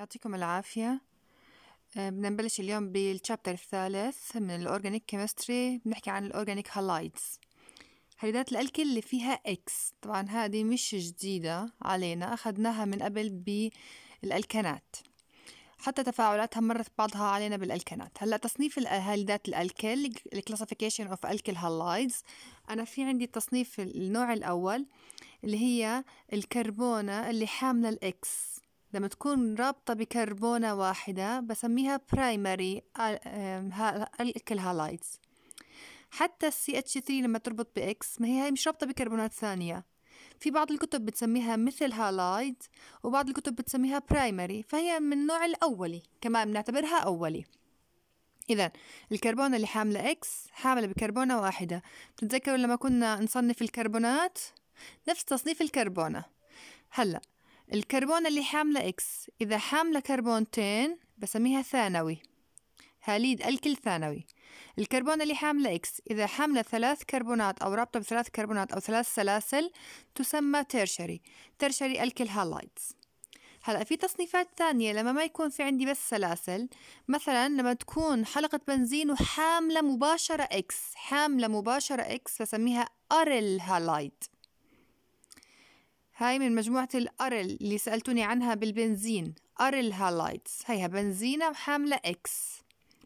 يعطيكم العافية آه، بدنا نبلش اليوم بالشابتر الثالث من الأورجانيك كيمستري بنحكي عن الأورجانيك هالايدز هاليدات الألكل اللي فيها إكس طبعا هذه مش جديدة علينا أخذناها من قبل بالألكانات حتى تفاعلاتها مرت بعضها علينا بالالكانات هلا تصنيف هاليدات الألكل الكلاسيفيكيشن اوف الكل هالايدز انا في عندي تصنيف النوع الاول اللي هي الكربونه اللي حامله الاكس لما تكون رابطة بكربونة واحدة بسميها برايمري آه، الكلهالايدز حتى ال ch 3 لما تربط بإكس ما هي هي مش رابطة بكربونات ثانية في بعض الكتب بتسميها مثل هالايد وبعض الكتب بتسميها برايمري فهي من النوع الأولي كمان بنعتبرها أولي إذا الكربون اللي حاملة إكس حاملة بكربونة واحدة بتتذكروا لما كنا نصنف الكربونات نفس تصنيف الكربونة هلأ الكربون اللي حاملة إكس إذا حاملة كربونتين بسميها ثانوي هاليد الكل ثانوي الكربون اللي حاملة إكس إذا حاملة ثلاث كربونات أو رابطة بثلاث كربونات أو ثلاث سلاسل تسمى تيرشري تيرشري الكل هالايدز هلا في تصنيفات ثانية لما ما يكون في عندي بس سلاسل مثلا لما تكون حلقة بنزين وحاملة مباشرة إكس حاملة مباشرة إكس بسميها أريل هالايد هاي من مجموعة الأرل اللي سألتوني عنها بالبنزين أرل هالايتس هيها بنزينة حاملة إكس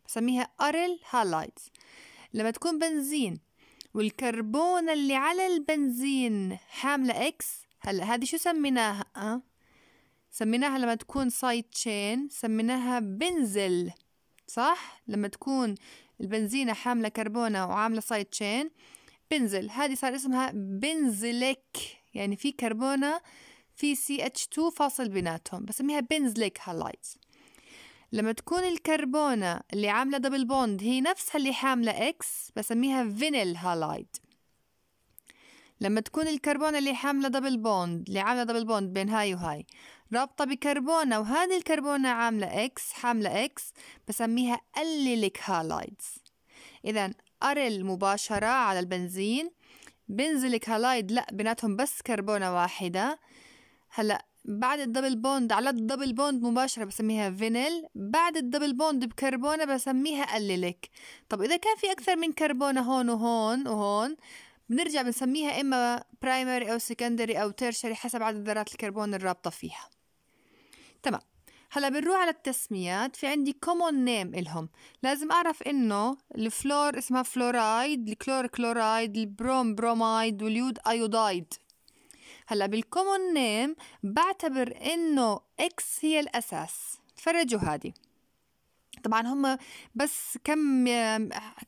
بسميها أرل هالايتس لما تكون بنزين والكربون اللي على البنزين حاملة إكس هلا هذه شو سميناها أه؟ سميناها لما تكون سايد تشين سميناها بنزل صح لما تكون البنزينة حاملة كربونة وعاملة سايد تشين بنزل هذه صار اسمها بنزلك يعني في كربونة في سي اتش 2 فاصل بيناتهم بسميها بنزليك هالايت لما تكون الكربونة اللي عاملة دبل بوند هي نفسها اللي حاملة اكس بسميها فينيل هالايد لما تكون الكربونة اللي حاملة دبل بوند اللي عاملة دبل بوند بين هاي وهاي رابطة بكربونة وهذه الكربونة عاملة اكس حاملة اكس بسميها الليليك هالايدز إذا أرل مباشرة على البنزين بينزل هالايد لا بيناتهم بس كربونة واحدة هلا بعد الدبل بوند على الدبل بوند مباشرة بسميها فينيل بعد الدبل بوند بكربونة بسميها أليليك طب إذا كان في أكثر من كربونة هون وهون وهون بنرجع بنسميها إما برايمري أو سكندري أو تيرشري حسب عدد ذرات الكربون الرابطة فيها تمام هلا بنروح على التسميات في عندي كومون نيم إلهم لازم أعرف إنه الفلور اسمها فلورايد الكلور كلورايد البروم برومايد واليود أيودايد هلا بالكومون نيم بعتبر إنه إكس هي الأساس تفرجوا هذه طبعا هم بس كم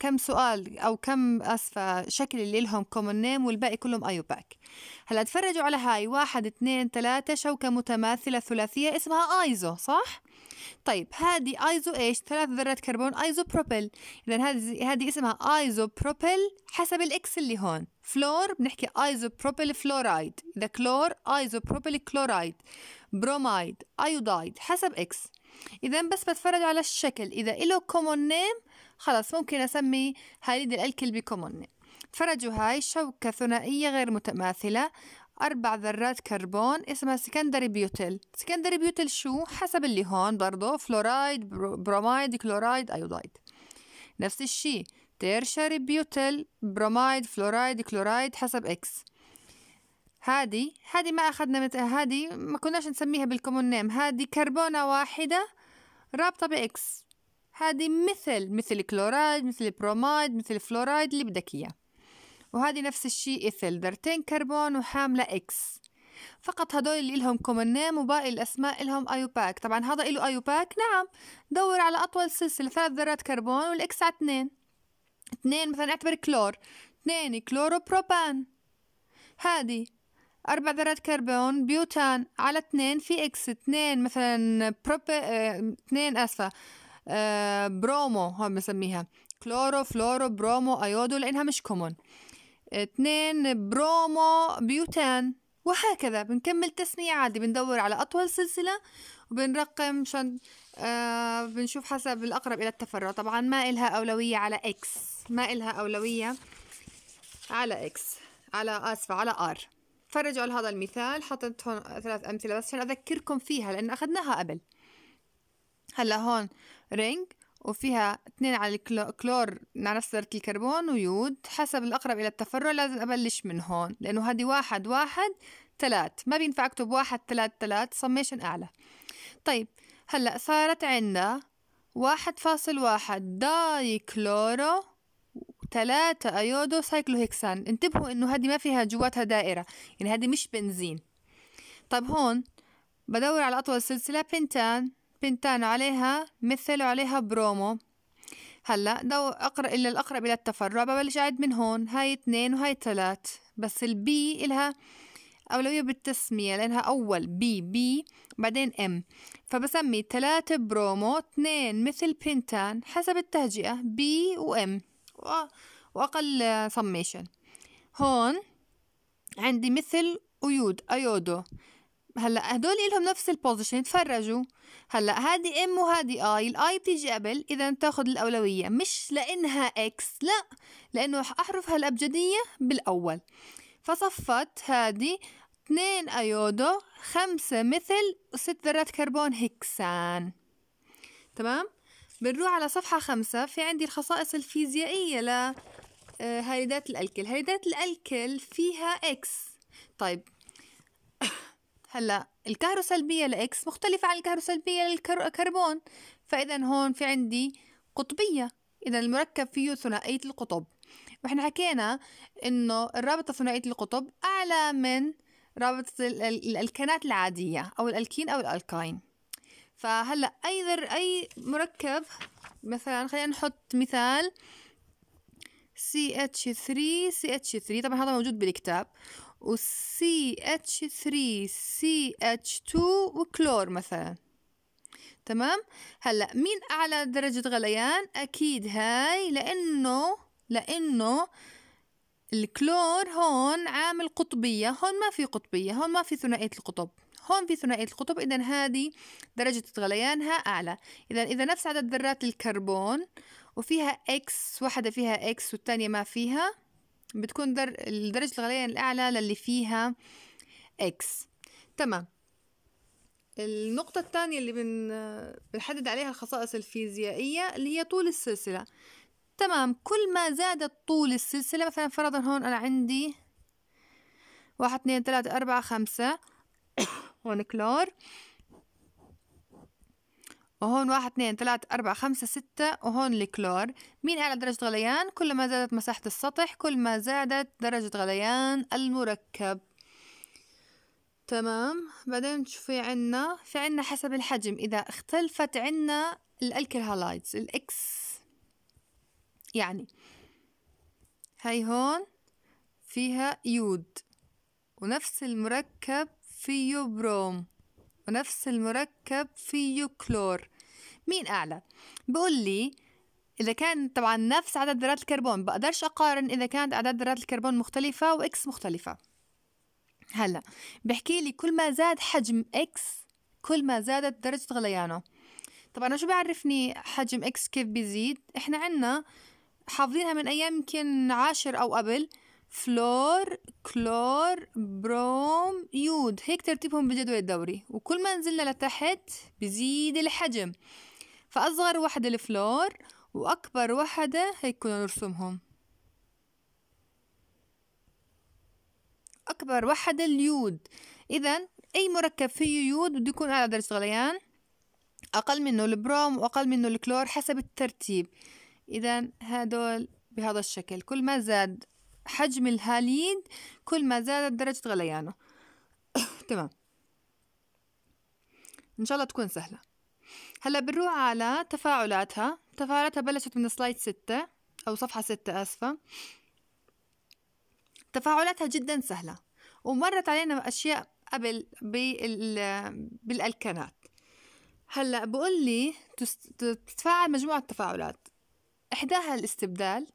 كم سؤال او كم اسفه شكل اللي لهم كومن نيم والباقي كلهم ايو باك هلا تفرجوا على هاي واحد اثنين ثلاثة شوكة متماثلة ثلاثية اسمها ايزو صح؟ طيب هذه ايزو ايش؟ ثلاث ذرات كربون ايزو بروبل اذا هذه هذه اسمها ايزو بروبل حسب الاكس اللي هون فلور بنحكي ايزو بروبل فلورايد اذا كلور ايزو بروبل كلورايد برومايد ايودايد حسب اكس اذا بس بتفرج على الشكل اذا له كومون نيم خلص ممكن اسمي هاليد الالكل بكومون نيم فرجوا هاي شوكة ثنائية غير متماثلة أربع ذرات كربون اسمها سكندري بيوتيل سكندري بيوتيل شو؟ حسب اللي هون برضو فلورايد برومايد كلورايد أيودايد نفس الشي تيرشاري بيوتيل برومايد فلورايد كلورايد حسب إكس هادي هادي ما أخذنا مت... هادي ما كناش نسميها بالكومون نيم هادي كربونة واحدة رابطة بإكس هادي مثل مثل كلورايد مثل برومايد مثل فلورايد اللي بدك إياه وهذه نفس الشيء إثل ذرتين كربون وحاملة إكس فقط هدول اللي لهم كومن نيم وباقي الأسماء لهم أيوباك طبعا هذا له أيوباك نعم دور على أطول سلسلة ثلاث ذرات كربون والإكس على اثنين اثنين مثلا اعتبر كلور اثنين بروبان هادي أربع ذرات كربون بيوتان على اتنين في إكس اتنين مثلا بروب اتنين آه، أسفة اه برومو هم بنسميها كلورو فلورو برومو أيودو لأنها مش كومون اتنين برومو بيوتان وهكذا بنكمل تسمية عادي بندور على أطول سلسلة وبنرقم عشان آه بنشوف حسب الأقرب إلى التفرع طبعا ما إلها أولوية على إكس ما إلها أولوية على إكس على آسفة على آر تفرجوا على هذا المثال حطيت هون ثلاث أمثلة بس عشان أذكركم فيها لأن أخذناها قبل هلا هون رينج وفيها اثنين على الكلور على صدارة الكربون ويود حسب الأقرب إلى التفرع لازم أبلش من هون لأنه هذه واحد واحد ثلاث ما بينفع أكتب واحد ثلاث ثلاث صميشن أعلى طيب هلأ صارت عندنا واحد فاصل واحد دايكلورو 3 ايودو هيكسان انتبهوا انه هذه ما فيها جواتها دائره يعني هذه مش بنزين طب هون بدور على اطول سلسله بنتان بنتان عليها مثل وعليها برومو هلا دو اقرا الا الاقرب الى التفرع ببلش أعد من هون هاي اثنين وهاي ثلاث بس البي الها أولوية بالتسمية لأنها أول بي بي بعدين إم فبسمي ثلاثة برومو اثنين مثل بنتان حسب التهجئة بي وإم وأقل سميشن هون عندي مثل ايود أيودو هلا هدول لهم نفس البوزيشن تفرجوا هلا هادي ام وهادي اي الاي بتيجي قبل اذا تاخذ الاولويه مش لانها اكس لا لانه احرفها الابجديه بالاول فصفت هادي اثنين ايودو خمسة مثل وست ذرات كربون هكسان تمام بنروح على صفحة خمسة في عندي الخصائص الفيزيائية لهيدات آه، الألكل هيدات الألكل فيها إكس طيب هلا الكهروسلبية لإكس مختلفة عن الكهروسلبية للكربون فإذا هون في عندي قطبية إذا المركب فيه ثنائية القطب وإحنا حكينا إنه الرابطة ثنائية القطب أعلى من رابطة الألكانات العادية أو الألكين أو الألكاين فهلا اي ذر اي مركب مثلا خلينا نحط مثال CH3 CH3 طبعا هذا موجود بالكتاب و CH3 CH2 وكلور مثلا تمام هلا مين اعلى درجة غليان اكيد هاي لانه لانه الكلور هون عامل قطبية هون ما في قطبية هون ما في ثنائية القطب هون في ثنائية القطب إذا هذه درجة غليانها أعلى إذا إذا نفس عدد ذرات الكربون وفيها إكس واحدة فيها إكس والتانية ما فيها بتكون در... درجة الغليان الأعلى للي فيها إكس تمام النقطة الثانية اللي بن... بنحدد عليها الخصائص الفيزيائية اللي هي طول السلسلة تمام كل ما زادت طول السلسلة مثلا فرضا هون أنا عندي واحد اثنين ثلاثة أربعة خمسة هون كلور وهون واحد اثنين ثلاثة أربعة خمسة ستة وهون الكلور مين أعلى درجة غليان كل ما زادت مساحة السطح كل ما زادت درجة غليان المركب تمام بعدين شو في عنا في عنا حسب الحجم إذا اختلفت عنا الألكلهالايدز الإكس يعني هاي هون فيها يود ونفس المركب فيه بروم ونفس المركب فيه كلور مين أعلى؟ بقول لي إذا كان طبعا نفس عدد ذرات الكربون بقدرش أقارن إذا كانت أعداد ذرات الكربون مختلفة وإكس مختلفة هلا بحكي لي كل ما زاد حجم إكس كل ما زادت درجة غليانه طبعا أنا شو بيعرفني حجم إكس كيف بيزيد إحنا عنا حافظينها من أيام يمكن عاشر أو قبل فلور كلور بروم يود هيك ترتيبهم بالجدول الدوري وكل ما نزلنا لتحت بزيد الحجم فأصغر وحدة الفلور وأكبر وحدة هيك كنا نرسمهم أكبر وحدة اليود إذا أي مركب فيه يود بده يكون أعلى درجة غليان أقل منه البروم وأقل منه الكلور حسب الترتيب إذا هدول بهذا الشكل كل ما زاد حجم الهاليد كل ما زادت درجة غليانه تمام إن شاء الله تكون سهلة هلا بنروح على تفاعلاتها تفاعلاتها بلشت من سلايد ستة أو صفحة ستة آسفة تفاعلاتها جدا سهلة ومرت علينا أشياء قبل بالألكانات هلا بقول لي تتفاعل مجموعة تفاعلات إحداها الاستبدال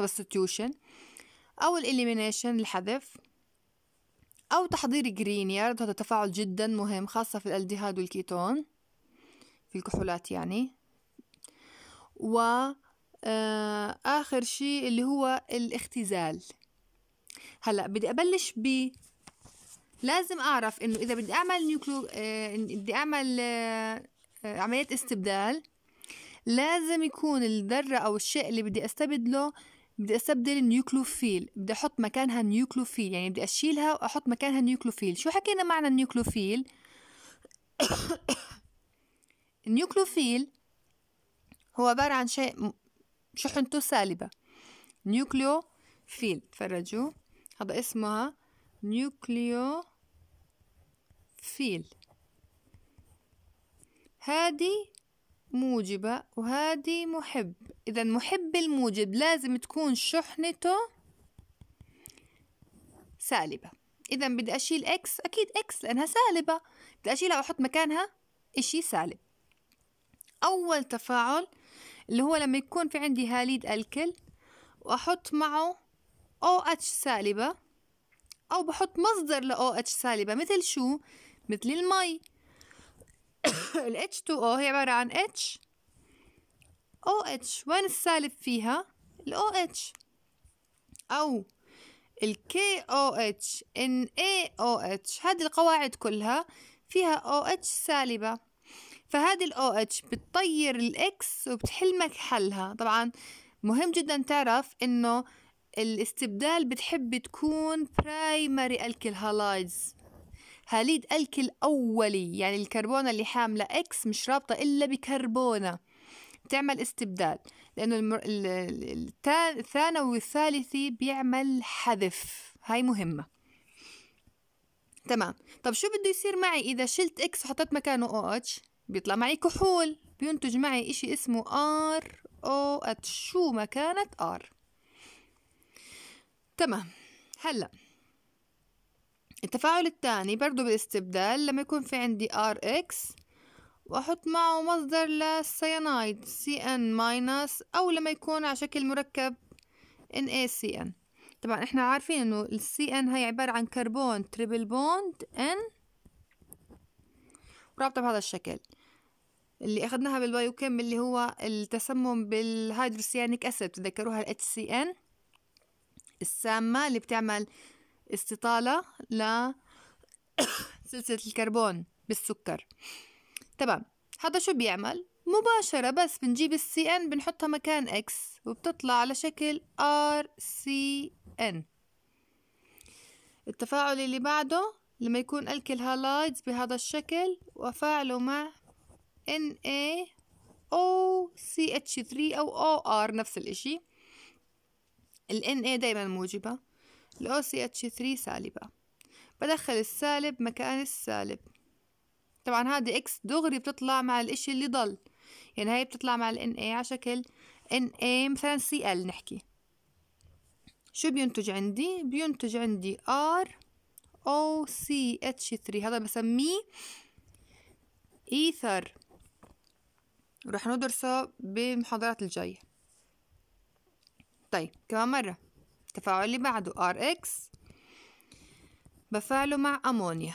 substitution أو الإليمينيشن الحذف أو تحضير جرين يارد هذا تفاعل جدا مهم خاصة في الألديهاد والكيتون في الكحولات يعني و آه، آخر شيء اللي هو الاختزال هلا بدي أبلش ب لازم أعرف إنه إذا بدي أعمل نيوكلو آه بدي أعمل آه عملية استبدال لازم يكون الذرة أو الشيء اللي بدي أستبدله بدي استبدل النيوكلوفيل بدي احط مكانها نيوكلوفيل يعني بدي اشيلها واحط مكانها نيوكلوفيل شو حكينا معنى النيوكلوفيل النيوكلوفيل هو عبارة عن شيء شحنته سالبة نيوكليوفيل تفرجوا هذا اسمها نيوكليوفيل هذه موجبة وهذه محب إذا محب الموجب لازم تكون شحنته سالبة إذا بدي أشيل إكس أكيد إكس لأنها سالبة بدي أشيلها وأحط مكانها إشي سالب أول تفاعل اللي هو لما يكون في عندي هاليد ألكل وأحط معه أو اتش سالبة أو بحط مصدر لأو اتش سالبة مثل شو؟ مثل المي ال H2O هي عبارة عن H OH وين السالب فيها ال OH أو ال KOH NaOH هذه القواعد كلها فيها OH سالبة فهذه ال OH بتطير X وبتحلمك حلها طبعا مهم جدا تعرف إنه الاستبدال بتحب تكون primary alkyl halides هاليد الكل أولي يعني الكربونة اللي حاملة إكس مش رابطة إلا بكربونة بتعمل استبدال لأنه الثانوي والثالثي بيعمل حذف هاي مهمة تمام طب شو بده يصير معي إذا شلت إكس وحطيت مكانه أو اتش بيطلع معي كحول بينتج معي إشي اسمه ار او اتش شو ما كانت ار تمام هلأ التفاعل الثاني برضو بالاستبدال لما يكون في عندي Rx وأحط معه مصدر للسيانايد Cn- ماينس أو لما يكون على شكل مركب NaCN طبعا احنا عارفين انه ال CN هي عبارة عن كربون تريبل بوند N رابطة بهذا الشكل اللي اخذناها بالبايوكيم اللي هو التسمم بالهيدروسيانيك اسيد تذكروها ال HCN السامة اللي بتعمل استطالة لسلسلة الكربون بالسكر تمام هذا شو بيعمل مباشرة بس بنجيب السي ان بنحطها مكان اكس وبتطلع على شكل ار سي ان التفاعل اللي بعده لما يكون الكل هالايدز بهذا الشكل وافاعله مع ان اي سي اتش 3 او او ار نفس الاشي ال اي دايما موجبة ل OCH3 سالبة بدخل السالب مكان السالب طبعا هذه اكس دغري بتطلع مع الاشي اللي ضل يعني هاي بتطلع مع ال Na إيه على شكل Na إيه مثلا Cl نحكي شو بينتج عندي بينتج عندي R O C 3 هذا بسميه إيثر رح ندرسه بالمحاضرات الجاية طيب كمان مرة التفاعل اللي بعده Rx بفعله مع أمونيا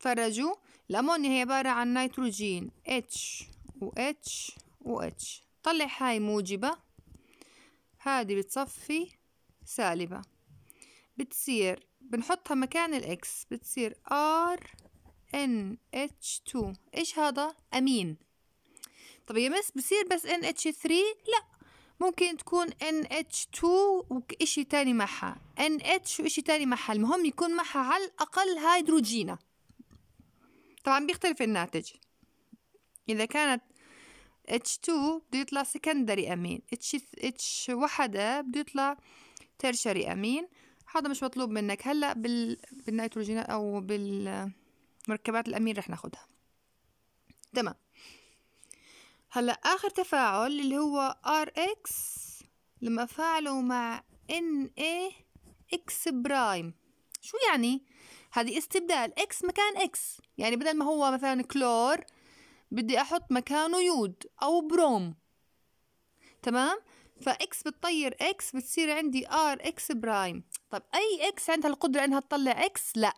تفرجوا الأمونيا هي عبارة عن نيتروجين H و H و H طلع هاي موجبة هادي بتصفي سالبة بتصير بنحطها مكان الإكس بتصير R N H 2 إيش هذا؟ أمين طب يا مس بصير بس N H 3 لأ ممكن تكون NH2 وإشي تاني معها NH وإشي تاني معها المهم يكون معها على الأقل هيدروجينا طبعا بيختلف الناتج إذا كانت H2 بده يطلع سكندري أمين H, اتش وحدة بده يطلع تيرشري أمين هذا مش مطلوب منك هلأ بال... بالنيتروجينات أو بالمركبات الأمين رح ناخدها تمام هلا آخر تفاعل اللي هو Rx لما فاعله مع Na X برايم شو يعني؟ هذه استبدال X مكان X يعني بدل ما هو مثلا كلور بدي أحط مكانه يود أو بروم تمام؟ فإكس بتطير إكس بتصير عندي آر إكس برايم طب أي إكس عندها القدرة إنها تطلع إكس؟ لأ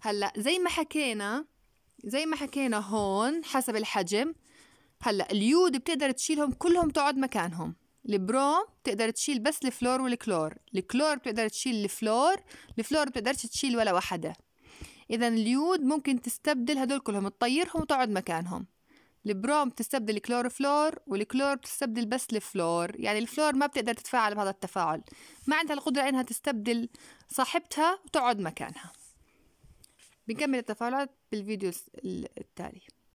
هلأ زي ما حكينا زي ما حكينا هون حسب الحجم هلا اليود بتقدر تشيلهم كلهم تقعد مكانهم البروم بتقدر تشيل بس الفلور والكلور الكلور بتقدر تشيل الفلور الفلور بتقدرش تشيل ولا واحدة إذا اليود ممكن تستبدل هدول كلهم تطيرهم وتقعد مكانهم البروم بتستبدل فلور والكلور بتستبدل بس الفلور يعني الفلور ما بتقدر تتفاعل بهذا التفاعل ما عندها القدرة إنها تستبدل صاحبتها وتقعد مكانها بنكمل التفاعلات بالفيديو التالي